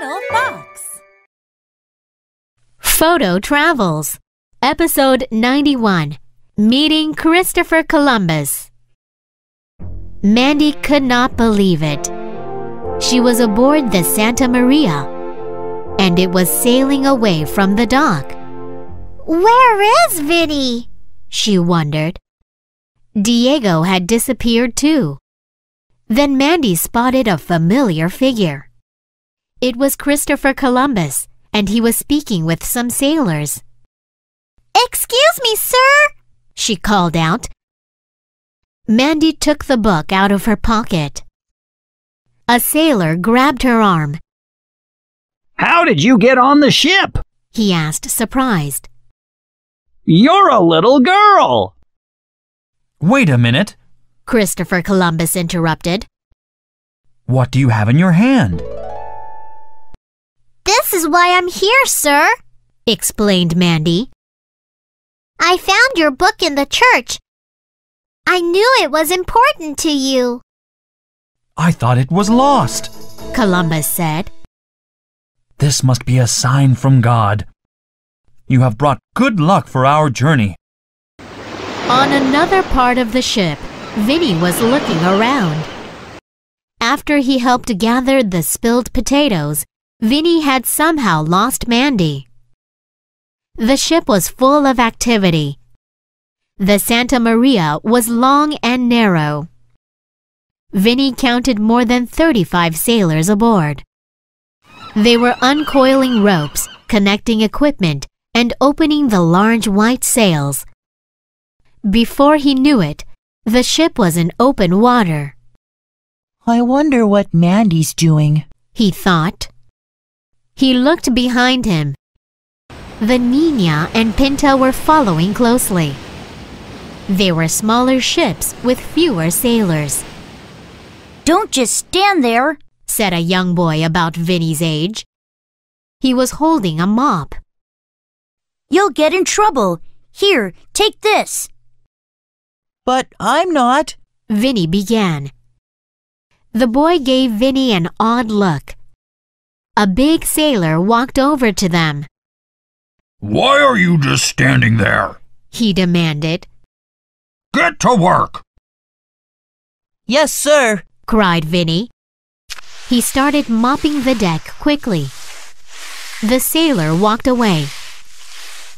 little fox. Photo Travels, Episode 91 Meeting Christopher Columbus. Mandy could not believe it. She was aboard the Santa Maria, and it was sailing away from the dock. Where is Vinny? she wondered. Diego had disappeared too. Then Mandy spotted a familiar figure. It was Christopher Columbus, and he was speaking with some sailors. Excuse me, sir, she called out. Mandy took the book out of her pocket. A sailor grabbed her arm. How did you get on the ship? he asked, surprised. You're a little girl. Wait a minute, Christopher Columbus interrupted. What do you have in your hand? This is why I'm here, sir, explained Mandy. I found your book in the church. I knew it was important to you. I thought it was lost, Columbus said. This must be a sign from God. You have brought good luck for our journey. On another part of the ship, Vinny was looking around. After he helped gather the spilled potatoes, Vinny had somehow lost Mandy. The ship was full of activity. The Santa Maria was long and narrow. Vinny counted more than 35 sailors aboard. They were uncoiling ropes, connecting equipment, and opening the large white sails. Before he knew it, the ship was in open water. I wonder what Mandy's doing, he thought. He looked behind him. The Nina and Pinta were following closely. They were smaller ships with fewer sailors. Don't just stand there, said a young boy about Vinny's age. He was holding a mop. You'll get in trouble. Here, take this. But I'm not, Vinny began. The boy gave Vinny an odd look. A big sailor walked over to them. Why are you just standing there? He demanded. Get to work! Yes, sir, cried Vinny. He started mopping the deck quickly. The sailor walked away.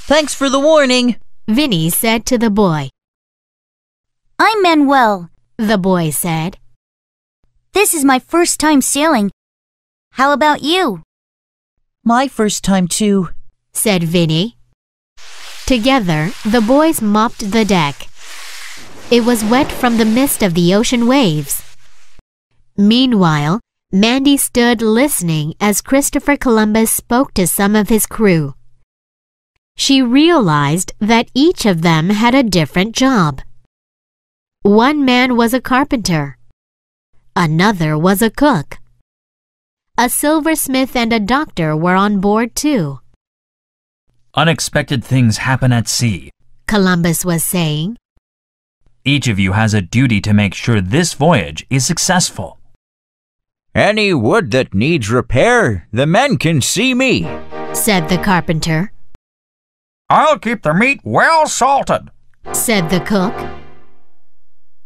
Thanks for the warning, Vinny said to the boy. I'm Manuel, the boy said. This is my first time sailing, how about you? My first time too, said Vinny. Together, the boys mopped the deck. It was wet from the mist of the ocean waves. Meanwhile, Mandy stood listening as Christopher Columbus spoke to some of his crew. She realized that each of them had a different job. One man was a carpenter. Another was a cook. A silversmith and a doctor were on board too. Unexpected things happen at sea, Columbus was saying. Each of you has a duty to make sure this voyage is successful. Any wood that needs repair, the men can see me, said the carpenter. I'll keep the meat well salted, said the cook.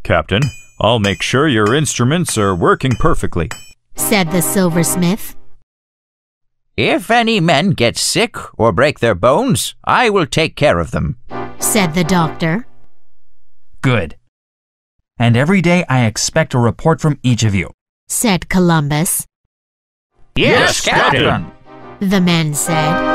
Captain, I'll make sure your instruments are working perfectly, said the silversmith. If any men get sick or break their bones, I will take care of them, said the doctor. Good. And every day I expect a report from each of you, said Columbus. Yes, Captain, the men said.